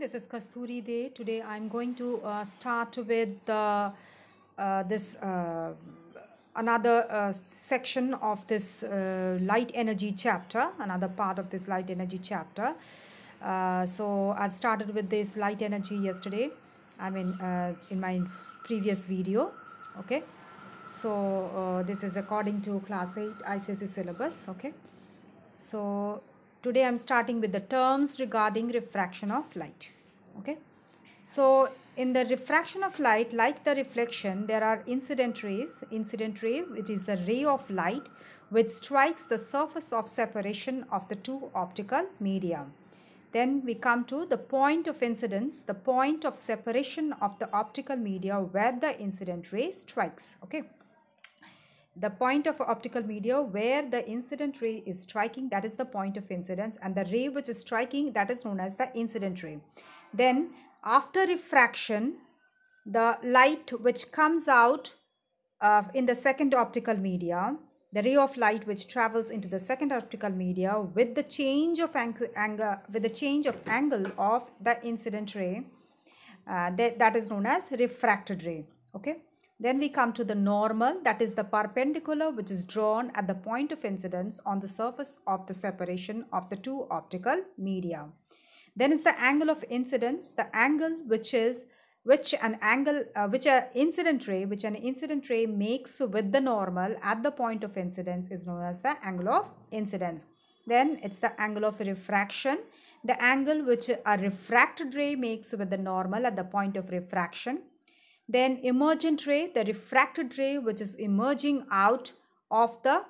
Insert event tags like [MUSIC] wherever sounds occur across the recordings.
this is Kasturi Day today I'm going to uh, start with uh, this uh, another uh, section of this uh, light energy chapter another part of this light energy chapter so I've started with this light energy yesterday I mean in my previous video okay so this is according to class 8 ICC syllabus okay so today I'm starting with the terms regarding refraction of light okay so in the refraction of light like the reflection there are incident rays incident ray which is the ray of light which strikes the surface of separation of the two optical media then we come to the point of incidence the point of separation of the optical media where the incident ray strikes okay the point of optical media where the incident ray is striking that is the point of incidence and the ray which is striking that is known as the incident ray then after refraction the light which comes out uh, in the second optical media the ray of light which travels into the second optical media with the change of angle, angle with the change of angle of the incident ray uh, that, that is known as refracted ray okay then we come to the normal, that is the perpendicular which is drawn at the point of incidence on the surface of the separation of the two optical media. Then is the angle of incidence, the angle which is which an angle uh, which an incident ray which an incident ray makes with the normal at the point of incidence is known as the angle of incidence then it's the angle of refraction the angle which a refracted ray makes with the normal at the point of refraction then emergent ray, the refracted ray which is emerging out of the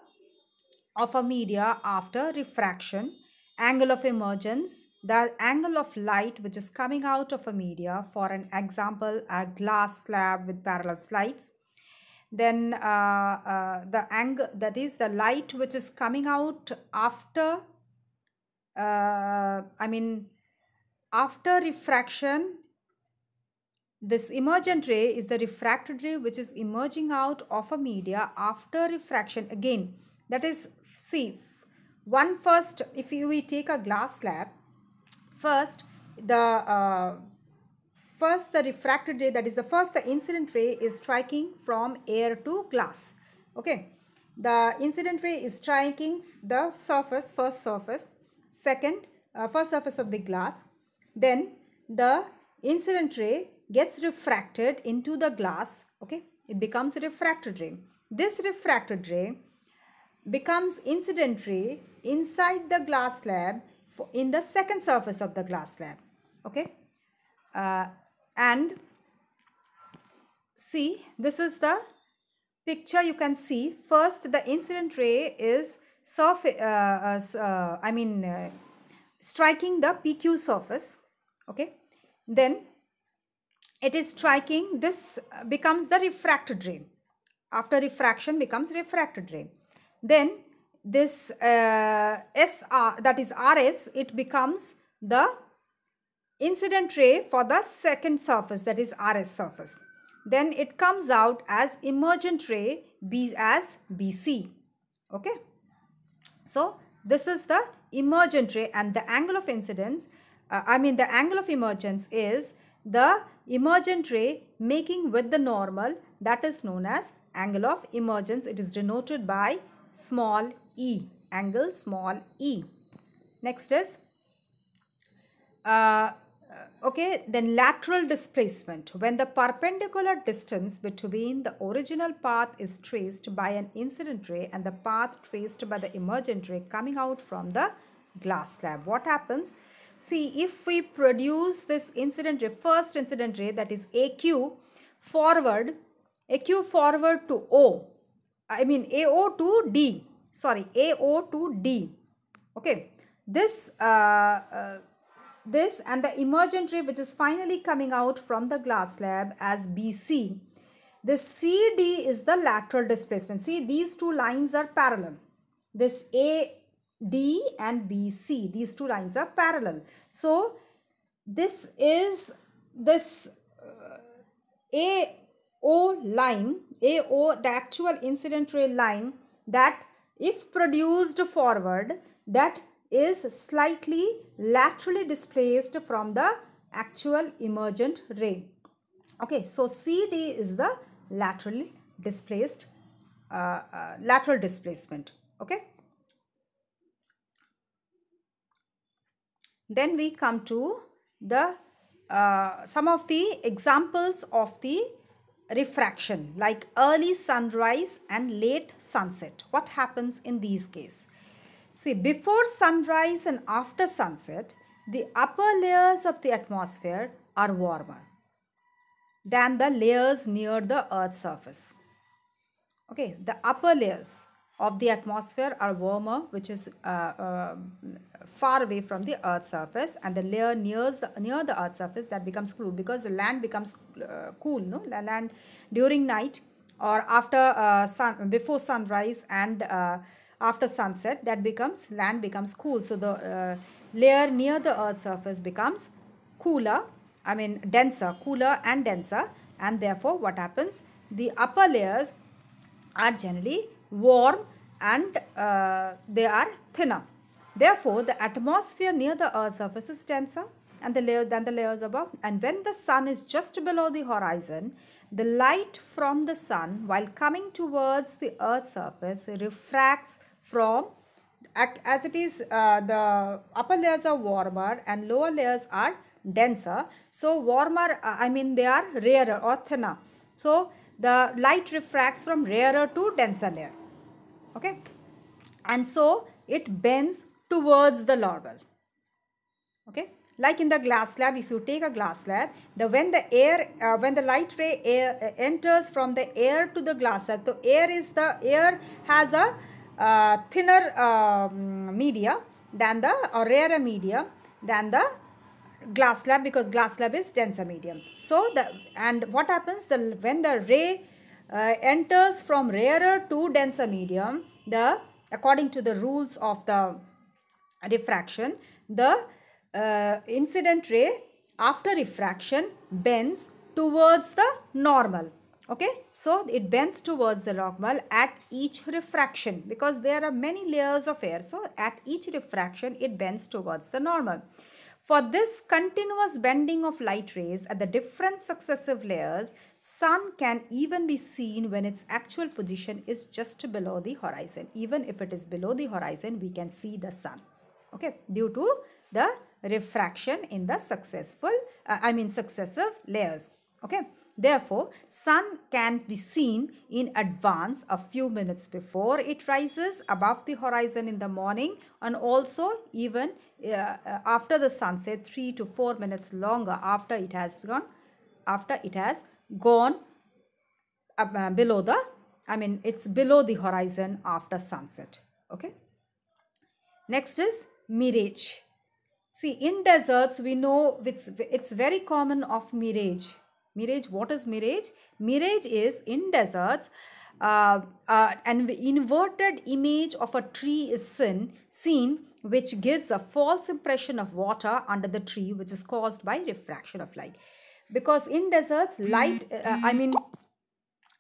of a media after refraction. Angle of emergence, the angle of light which is coming out of a media. For an example, a glass slab with parallel slides then uh, uh, the angle that is the light which is coming out after uh, I mean after refraction this emergent ray is the refracted ray which is emerging out of a media after refraction again. That is, see, one first, if you, we take a glass slab, first the uh, first the refracted ray, that is the first the incident ray is striking from air to glass. Okay, the incident ray is striking the surface, first surface, second, uh, first surface of the glass. Then the incident ray gets refracted into the glass okay it becomes a refracted ray this refracted ray becomes incident ray inside the glass slab in the second surface of the glass slab okay uh, and see this is the picture you can see first the incident ray is surface uh, uh, uh i mean uh, striking the pq surface okay then it is striking this uh, becomes the refracted ray after refraction becomes refracted ray then this uh, SR that is RS it becomes the incident ray for the second surface that is RS surface then it comes out as emergent ray B as BC okay so this is the emergent ray and the angle of incidence uh, I mean the angle of emergence is the emergent ray making with the normal that is known as angle of emergence. It is denoted by small e, angle small e. Next is, uh, uh, okay, then lateral displacement. When the perpendicular distance between the original path is traced by an incident ray and the path traced by the emergent ray coming out from the glass slab. What happens? See, if we produce this incident ray, first incident ray that is AQ forward, AQ forward to O, I mean AO to D, sorry, AO to D, okay. This, uh, uh, this and the emergent ray which is finally coming out from the glass slab as BC. This CD is the lateral displacement. See, these two lines are parallel. This A D and BC. These two lines are parallel. So this is this uh, AO line, AO, the actual incident ray line that if produced forward, that is slightly laterally displaced from the actual emergent ray. Okay, so CD is the laterally displaced, uh, uh, lateral displacement. Okay. Then we come to the uh, some of the examples of the refraction like early sunrise and late sunset. What happens in these cases? See, before sunrise and after sunset, the upper layers of the atmosphere are warmer than the layers near the earth's surface. Okay, the upper layers of the atmosphere are warmer, which is uh, uh, far away from the earth's surface and the layer nears the, near the earth's surface that becomes cool because the land becomes uh, cool no the land during night or after uh, sun before sunrise and uh, after sunset that becomes land becomes cool so the uh, layer near the earth's surface becomes cooler i mean denser cooler and denser and therefore what happens the upper layers are generally warm and uh, they are thinner Therefore, the atmosphere near the Earth's surface is denser and the layer, than the layers above. And when the sun is just below the horizon, the light from the sun, while coming towards the Earth's surface, refracts from as it is uh, the upper layers are warmer and lower layers are denser so warmer uh, i mean they are rarer or thinner so the light refracts from rarer to denser layer okay and so it bends towards the normal, Okay, like in the glass slab, if you take a glass slab, the when the air, uh, when the light ray air uh, enters from the air to the glass slab, so air is the air has a uh, thinner um, media than the or rarer medium than the glass slab because glass slab is denser medium. So the and what happens the when the ray uh, enters from rarer to denser medium the according to the rules of the refraction, the uh, incident ray after refraction bends towards the normal. Okay, so it bends towards the normal at each refraction because there are many layers of air. So at each refraction, it bends towards the normal. For this continuous bending of light rays at the different successive layers, sun can even be seen when its actual position is just below the horizon. Even if it is below the horizon, we can see the sun okay due to the refraction in the successful uh, i mean successive layers okay therefore sun can be seen in advance a few minutes before it rises above the horizon in the morning and also even uh, uh after the sunset 3 to 4 minutes longer after it has gone after it has gone uh, below the i mean it's below the horizon after sunset okay next is mirage. See, in deserts, we know it's, it's very common of mirage. Mirage, what is mirage? Mirage is in deserts, uh, uh, an inverted image of a tree is seen, seen, which gives a false impression of water under the tree, which is caused by refraction of light. Because in deserts, light, uh, I mean,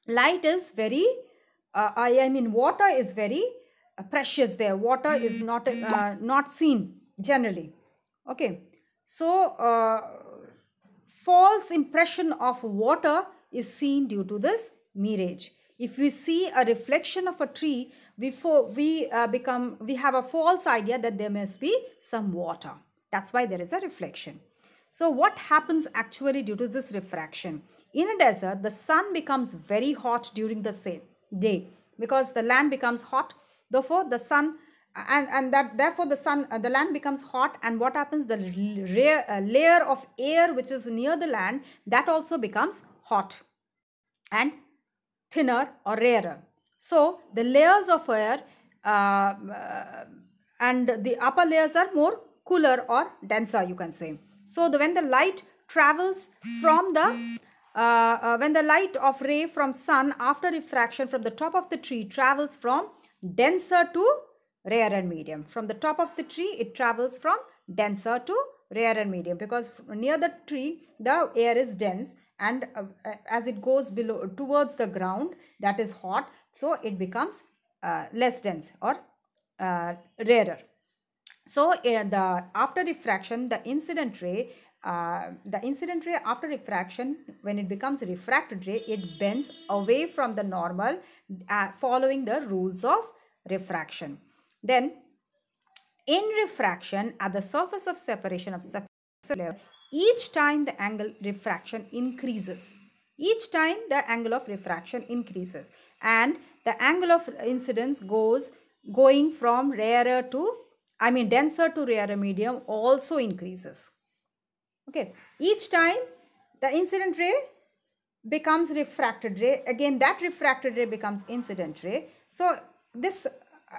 light is very, uh, I, I mean, water is very uh, precious there water is not uh, not seen generally okay so uh, false impression of water is seen due to this mirage if we see a reflection of a tree before we uh, become we have a false idea that there must be some water that's why there is a reflection so what happens actually due to this refraction in a desert the sun becomes very hot during the same day because the land becomes hot Therefore, the sun and, and that therefore the sun uh, the land becomes hot and what happens the layer, uh, layer of air which is near the land that also becomes hot and thinner or rarer so the layers of air uh, uh and the upper layers are more cooler or denser you can say so the, when the light travels from the uh, uh, when the light of ray from sun after refraction from the top of the tree travels from denser to rare and medium. From the top of the tree, it travels from denser to rare and medium because near the tree, the air is dense and uh, uh as it goes below towards the ground that is hot, so it becomes uh, less dense or uh, rarer. So uh, the after diffraction, the incident ray uh, the incident ray after refraction when it becomes refracted ray it bends away from the normal uh, following the rules of refraction then in refraction at the surface of separation of successive layer each time the angle refraction increases each time the angle of refraction increases and the angle of incidence goes going from rarer to i mean denser to rarer medium also increases Okay, each time the incident ray becomes refracted ray. Again, that refracted ray becomes incident ray. So this,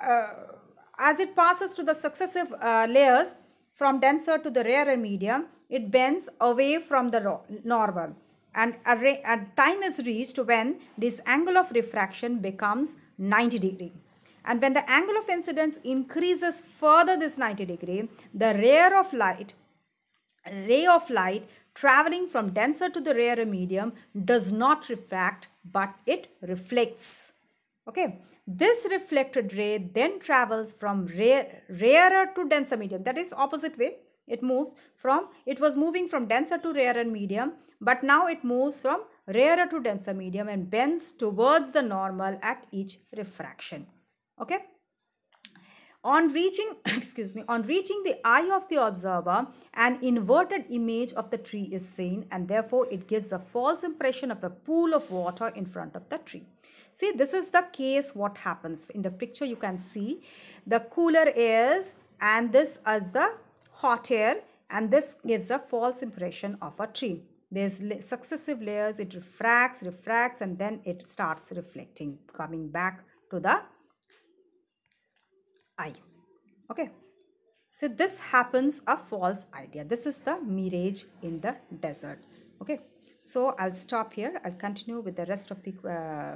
uh, as it passes to the successive uh, layers from denser to the rarer medium, it bends away from the normal. And a, ray, time is reached when this angle of refraction becomes 90 degree. And when the angle of incidence increases further this 90 degree, the ray of light ray of light traveling from denser to the rarer medium does not refract but it reflects. Okay, this reflected ray then travels from rare, rarer to denser medium that is opposite way it moves from it was moving from denser to rarer medium but now it moves from rarer to denser medium and bends towards the normal at each refraction okay on reaching, [COUGHS] excuse me, on reaching the eye of the observer, an inverted image of the tree is seen and therefore it gives a false impression of a pool of water in front of the tree. See, this is the case what happens. In the picture you can see the cooler airs and this is the hot air and this gives a false impression of a tree. There's successive layers, it refracts, refracts and then it starts reflecting, coming back to the I. Okay. So this happens a false idea. This is the mirage in the desert. Okay. So I'll stop here. I'll continue with the rest of the uh,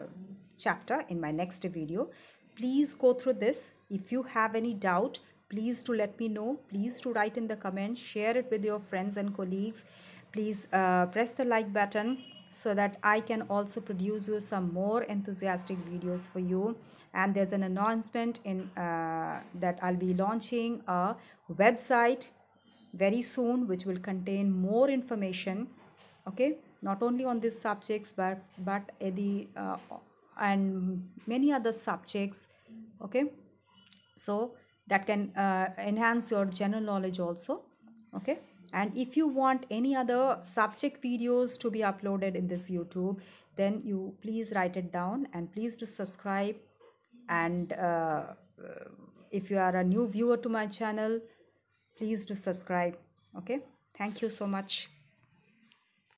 chapter in my next video. Please go through this. If you have any doubt, please to let me know. Please to write in the comments. Share it with your friends and colleagues. Please uh, press the like button so that I can also produce you some more enthusiastic videos for you and there's an announcement in uh, that I'll be launching a website very soon which will contain more information okay not only on these subjects but but the uh, and many other subjects okay so that can uh, enhance your general knowledge also okay and if you want any other subject videos to be uploaded in this youtube then you please write it down and please to subscribe and uh, uh, if you are a new viewer to my channel please do subscribe okay thank you so much